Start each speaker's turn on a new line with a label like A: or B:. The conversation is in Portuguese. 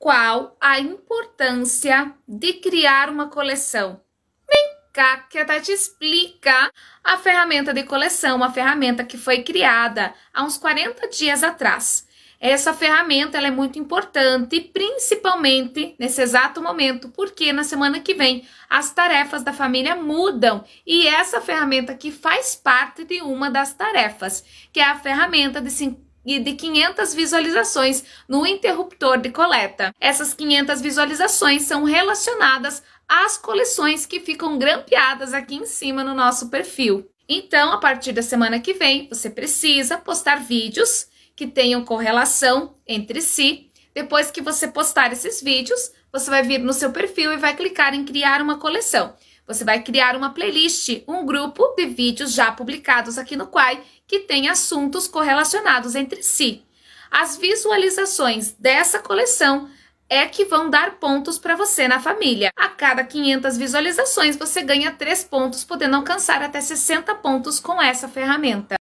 A: qual a importância de criar uma coleção. Vem cá que a Tati explica a ferramenta de coleção, uma ferramenta que foi criada há uns 40 dias atrás. Essa ferramenta é muito importante, principalmente nesse exato momento, porque na semana que vem as tarefas da família mudam e essa ferramenta que faz parte de uma das tarefas, que é a ferramenta de 50 e de 500 visualizações no interruptor de coleta. Essas 500 visualizações são relacionadas às coleções que ficam grampeadas aqui em cima no nosso perfil. Então, a partir da semana que vem, você precisa postar vídeos que tenham correlação entre si. Depois que você postar esses vídeos, você vai vir no seu perfil e vai clicar em criar uma coleção. Você vai criar uma playlist, um grupo de vídeos já publicados aqui no Quai que tem assuntos correlacionados entre si. As visualizações dessa coleção é que vão dar pontos para você na família. A cada 500 visualizações você ganha 3 pontos, podendo alcançar até 60 pontos com essa ferramenta.